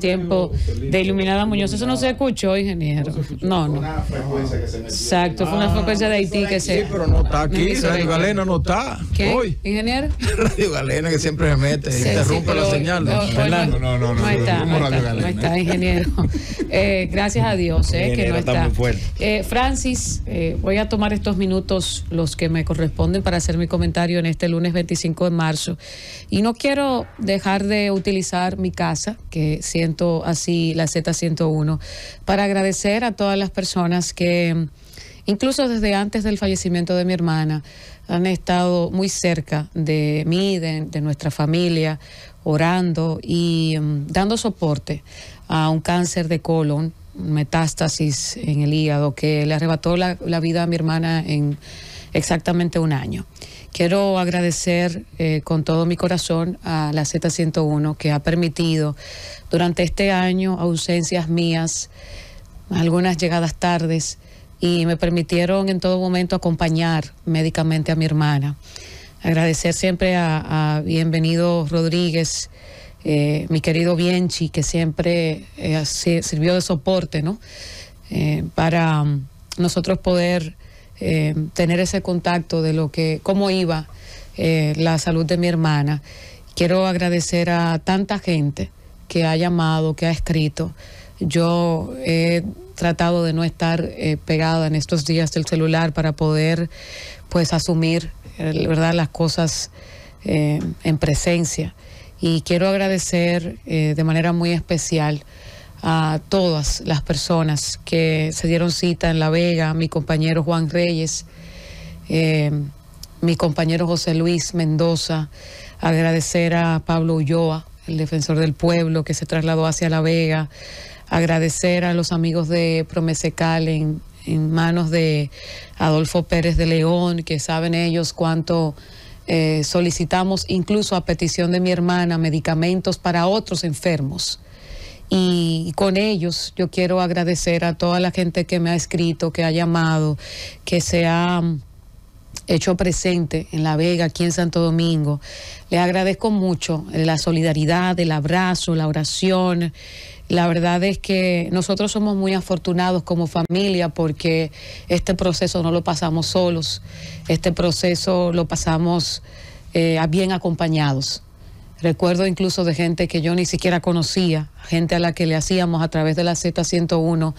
tiempo de Iluminada Muñoz. Eso no se escuchó, ingeniero. No, no. Exacto, fue una ah, frecuencia de Haití que se. Sí, pero no está aquí. Radio Galena no está. ¿Qué? Hoy. ¿Ingeniero? Radio Galena que siempre se mete, interrumpe la señal. No, no, no. No está, no está, ingeniero. Eh, gracias a Dios, eh, que no está. Eh, Francis, voy a tomar estos minutos, los que me corresponden, para hacer mi comentario en este lunes 25 de marzo. Y no quiero dejar de utilizar mi casa, que siendo así la Z101, para agradecer a todas las personas que, incluso desde antes del fallecimiento de mi hermana, han estado muy cerca de mí, de, nuestra familia, orando y mm, dando soporte a un cáncer de colon, metástasis en el hígado, que le arrebató la vida a mi hermana en exactamente un año. Quiero agradecer eh, con todo mi corazón a la Z101 que ha permitido durante este año ausencias mías, algunas llegadas tardes, y me permitieron en todo momento acompañar médicamente a mi hermana. Agradecer siempre a, Bienvenido Rodríguez, eh, mi querido Bienchi, que siempre eh, sirvió de soporte, ¿no? para mm, nosotros poder eh, tener ese contacto de lo que, cómo iba eh, la salud de mi hermana. Quiero agradecer a tanta gente que ha llamado, que ha escrito. Yo he tratado de no estar eh, pegada en estos días del celular para poder pues asumir verdad las cosas en presencia y quiero agradecer de manera muy especial a todas las personas que se dieron cita en La Vega, mi compañero Juan Reyes, eh, mi compañero José Luis Mendoza, agradecer a Pablo Ulloa, el defensor del pueblo que se trasladó hacia La Vega, agradecer a los amigos de Promesecal en, en manos de Adolfo Pérez de León, que saben ellos cuánto... Eh, solicitamos incluso a petición de mi hermana medicamentos para otros enfermos y con ellos yo quiero agradecer a toda la gente que me ha escrito, que ha llamado, que se ha mm, hecho presente en La Vega, aquí en Santo Domingo. Les agradezco mucho la solidaridad, el abrazo, la oración. La verdad es que nosotros somos muy afortunados como familia porque este proceso no lo pasamos solos, este proceso lo pasamos eh, bien acompañados. Recuerdo incluso de gente que yo ni siquiera conocía, gente a la que le hacíamos a través de la Z101,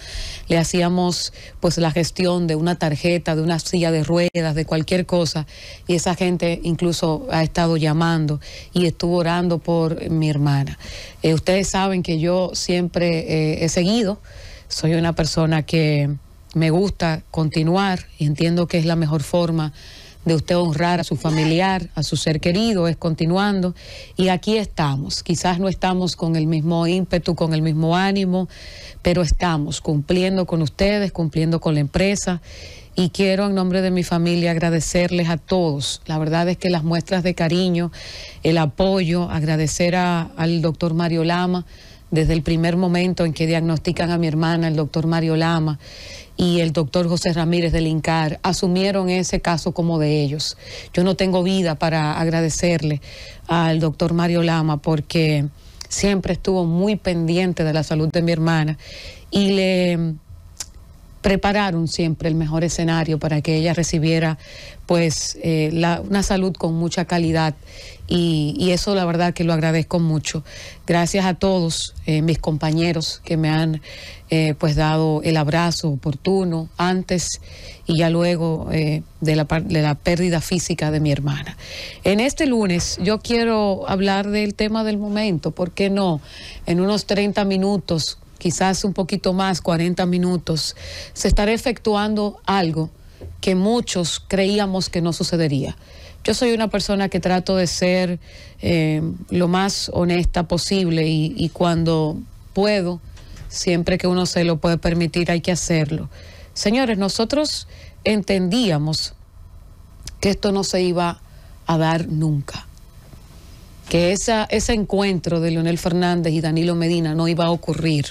le hacíamos pues la gestión de una tarjeta, de una silla de ruedas, de cualquier cosa. Y esa gente incluso ha estado llamando y estuvo orando por mi hermana. Eh, ustedes saben que yo siempre eh, he seguido, soy una persona que me gusta continuar y entiendo que es la mejor forma de usted honrar a su familiar, a su ser querido, es continuando. Y aquí estamos. Quizás no estamos con el mismo ímpetu, con el mismo ánimo, pero estamos cumpliendo con ustedes, cumpliendo con la empresa. Y quiero en nombre de mi familia agradecerles a todos. La verdad es que las muestras de cariño, el apoyo, agradecer al doctor Mario Lama desde el primer momento en que diagnostican a mi hermana, el doctor Mario Lama y el doctor José Ramírez del INCAR, asumieron ese caso como de ellos. Yo no tengo vida para agradecerle al doctor Mario Lama porque siempre estuvo muy pendiente de la salud de mi hermana y le prepararon siempre el mejor escenario para que ella recibiera pues eh, una salud con mucha calidad y, eso la verdad que lo agradezco mucho. Gracias a todos eh, mis compañeros que me han eh, pues dado el abrazo oportuno antes y ya luego de la, de, la, pérdida física de mi hermana. En este lunes yo quiero hablar del tema del momento, ¿por qué no? En unos 30 minutos quizás un poquito más, 40 minutos, se estará efectuando algo que muchos creíamos que no sucedería. Yo soy una persona que trato de ser eh, lo más honesta posible y cuando puedo, siempre que uno se lo puede permitir, hay que hacerlo. Señores, nosotros entendíamos que esto no se iba a dar nunca que ese encuentro de Leonel Fernández y Danilo Medina no iba a ocurrir.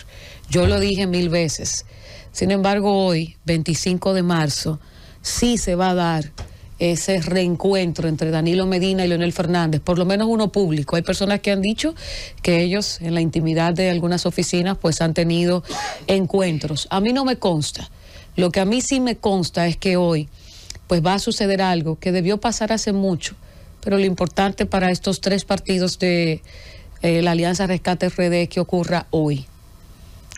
Yo lo dije mil veces. Sin embargo, hoy, 25 de marzo, sí se va a dar ese reencuentro entre Danilo Medina y Leonel Fernández, por lo menos uno público. Hay personas que han dicho que ellos en la intimidad de algunas oficinas pues han tenido encuentros. A mí no me consta. Lo que a mí sí me consta es que hoy pues va a suceder algo que debió pasar hace mucho pero lo importante para estos tres partidos de eh, la Alianza Rescate RD es que ocurra hoy.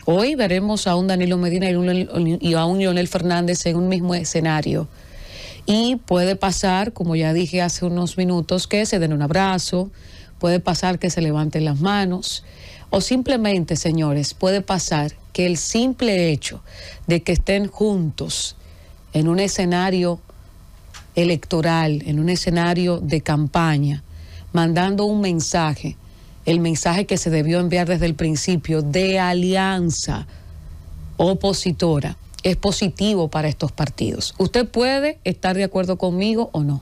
Hoy veremos a un Danilo Medina y, a un Lionel Fernández en un mismo escenario. Y puede pasar, como ya dije hace unos minutos, que se den un abrazo, puede pasar que se levanten las manos, o simplemente, señores, puede pasar que el simple hecho de que estén juntos en un escenario electoral, en un escenario de campaña, mandando un mensaje, el mensaje que se debió enviar desde el principio de alianza opositora, es positivo para estos partidos. Usted puede estar de acuerdo conmigo o no.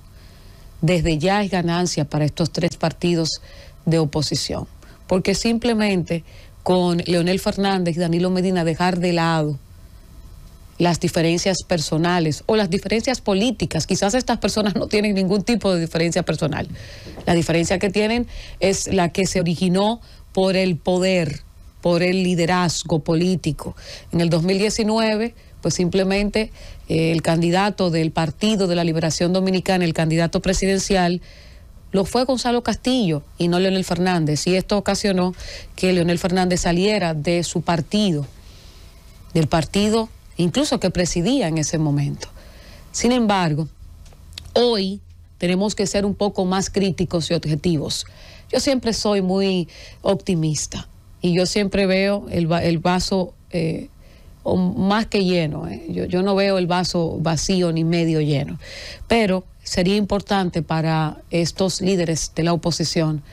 Desde ya es ganancia para estos tres partidos de oposición, porque simplemente con Leonel Fernández y Danilo Medina dejar de lado las diferencias personales o las diferencias políticas. Quizás estas personas no tienen ningún tipo de diferencia personal. La diferencia que tienen es la que se originó por el poder, por el liderazgo político. En el 2019 pues simplemente eh, el candidato del Partido de la Liberación Dominicana, el candidato presidencial, lo fue Gonzalo Castillo y no Leonel Fernández. Y esto ocasionó que Leonel Fernández saliera de su partido, del partido incluso que presidía en ese momento. Sin embargo, hoy tenemos que ser un poco más críticos y objetivos. Yo siempre soy muy optimista y yo siempre veo el, vaso eh, más que lleno. Eh. yo no veo el vaso vacío ni medio lleno. Pero sería importante para estos líderes de la oposición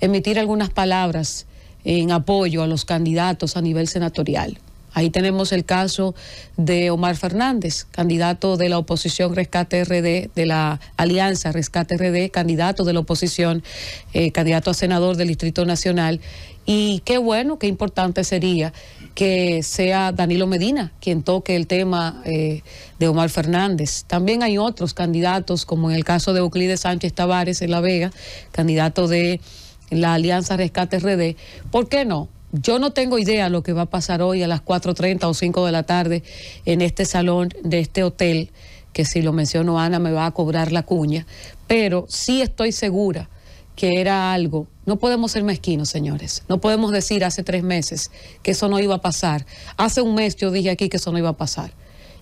emitir algunas palabras en apoyo a los candidatos a nivel senatorial. Ahí tenemos el caso de Omar Fernández, candidato de la oposición Rescate RD, de la Alianza Rescate RD, candidato de la oposición, eh, candidato a senador del Distrito Nacional. Y qué bueno, qué importante sería que sea Danilo Medina quien toque el tema eh, de Omar Fernández. También hay otros candidatos, como en el caso de Euclides Sánchez Tavares en La Vega, candidato de la Alianza Rescate RD. ¿Por qué no? yo no tengo idea lo que va a pasar hoy a las 4.30 o 5 de la tarde en este salón de este hotel, que si lo menciono Ana me va a cobrar la cuña, pero sí estoy segura que era algo. No podemos ser mezquinos, señores. No podemos decir hace tres meses que eso no iba a pasar. Hace un mes yo dije aquí que eso no iba a pasar.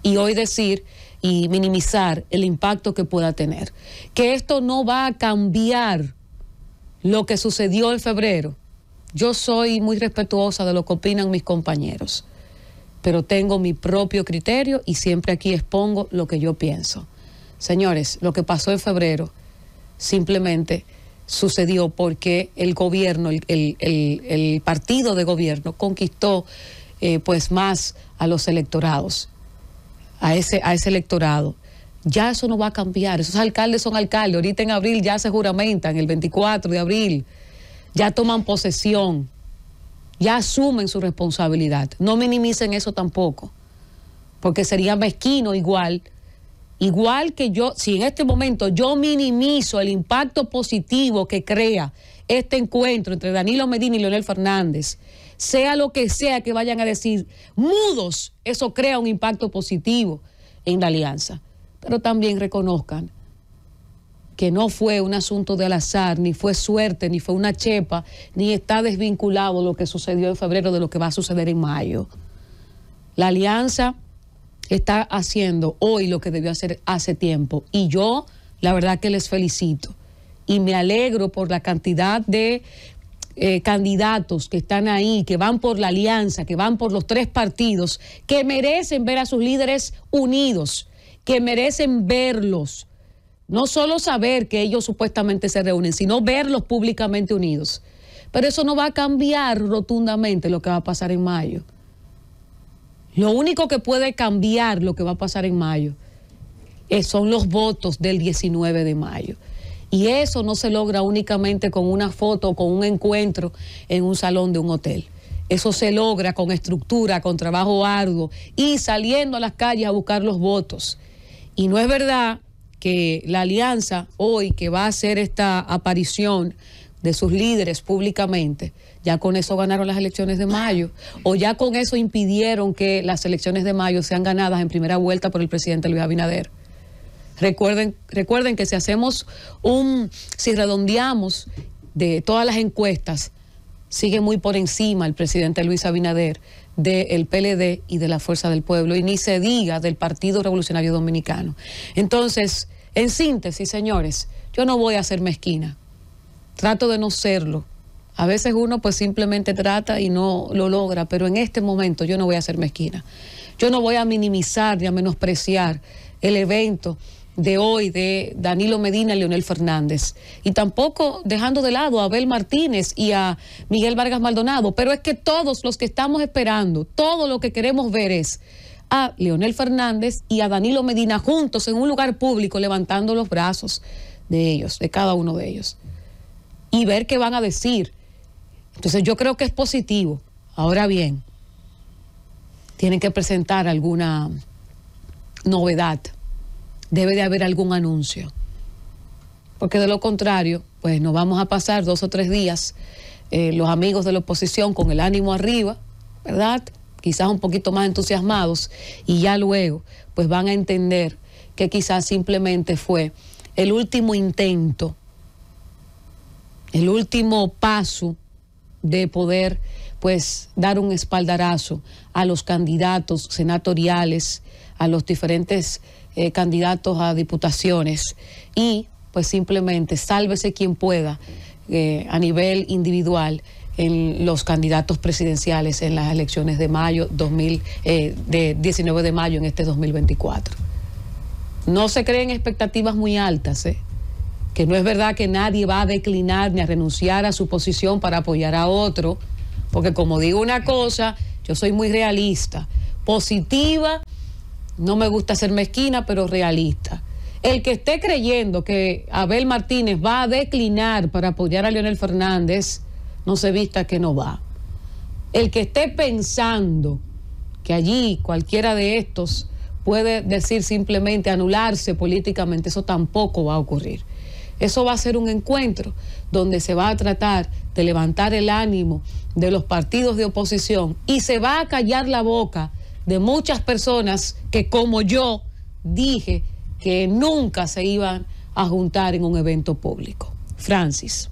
Y hoy decir y minimizar el impacto que pueda tener. Que esto no va a cambiar lo que sucedió en febrero yo soy muy respetuosa de lo que opinan mis compañeros, pero tengo mi propio criterio y siempre aquí expongo lo que yo pienso. Señores, lo que pasó en febrero simplemente sucedió porque el gobierno, el, partido de gobierno conquistó eh, pues más a los electorados, a ese, a ese electorado ya eso no va a cambiar. Esos alcaldes son alcaldes. Ahorita en abril ya se juramentan, el 24 de abril ya toman posesión, ya asumen su responsabilidad. No minimicen eso tampoco, porque sería mezquino igual. Igual que yo, si en este momento yo minimizo el impacto positivo que crea este encuentro entre Danilo Medina y Leonel Fernández, sea lo que sea que vayan a decir, mudos, eso crea un impacto positivo en la alianza. Pero también reconozcan que no fue un asunto al azar, ni fue suerte, ni fue una chepa, ni está desvinculado lo que sucedió en febrero de lo que va a suceder en mayo. La alianza está haciendo hoy lo que debió hacer hace tiempo y yo la verdad que les felicito y me alegro por la cantidad de eh, candidatos que están ahí, que van por la alianza, que van por los tres partidos, que merecen ver a sus líderes unidos, que merecen verlos no solo saber que ellos supuestamente se reúnen, sino verlos públicamente unidos. Pero eso no va a cambiar rotundamente lo que va a pasar en mayo. Lo único que puede cambiar lo que va a pasar en mayo eh, son los votos del 19 de mayo. Y eso no se logra únicamente con una foto, con un encuentro en un salón de un hotel. Eso se logra con estructura, con trabajo arduo y saliendo a las calles a buscar los votos. Y no es verdad que la alianza hoy que va a hacer esta aparición de sus líderes públicamente, ya con eso ganaron las elecciones de mayo, o ya con eso impidieron que las elecciones de mayo sean ganadas en primera vuelta por el presidente Luis Abinader. Recuerden, recuerden que si hacemos un, si redondeamos de todas las encuestas, sigue muy por encima el presidente Luis Abinader del PLD y de la Fuerza del Pueblo, y ni se diga del Partido Revolucionario Dominicano. Entonces, en síntesis, señores, yo no voy a ser mezquina. Trato de no serlo. A veces uno pues simplemente trata y no lo logra, pero en este momento yo no voy a ser mezquina. Yo no voy a minimizar ni a menospreciar el evento de hoy de Danilo Medina y Leonel Fernández. Y tampoco dejando de lado a Abel Martínez y a Miguel Vargas Maldonado. Pero es que todos los que estamos esperando, todo lo que queremos ver es a Leonel Fernández y a Danilo Medina juntos en un lugar público levantando los brazos de ellos, de cada uno de ellos, y ver qué van a decir. Entonces yo creo que es positivo. Ahora bien, tienen que presentar alguna novedad, debe de haber algún anuncio, porque de lo contrario, pues nos vamos a pasar dos o tres días eh, los amigos de la oposición con el ánimo arriba, ¿verdad? quizás un poquito más entusiasmados y ya luego pues van a entender que quizás simplemente fue el último intento, el último paso de poder pues dar un espaldarazo a los candidatos senatoriales, a los diferentes eh, candidatos a diputaciones y pues simplemente sálvese quien pueda eh, a nivel individual en los candidatos presidenciales en las elecciones de mayo eh, de 19 de mayo en este 2024. No se creen expectativas muy altas, ¿eh? que no es verdad que nadie va a declinar ni a renunciar a su posición para apoyar a otro, porque como digo una cosa, yo soy muy realista, positiva, no me gusta ser mezquina, pero realista. El que esté creyendo que Abel Martínez va a declinar para apoyar a Leonel Fernández, no se vista que no va. El que esté pensando que allí cualquiera de estos puede decir simplemente anularse políticamente, eso tampoco va a ocurrir. Eso va a ser un encuentro donde se va a tratar de levantar el ánimo de los partidos de oposición y se va a callar la boca de muchas personas que como yo dije que nunca se iban a juntar en un evento público. Francis.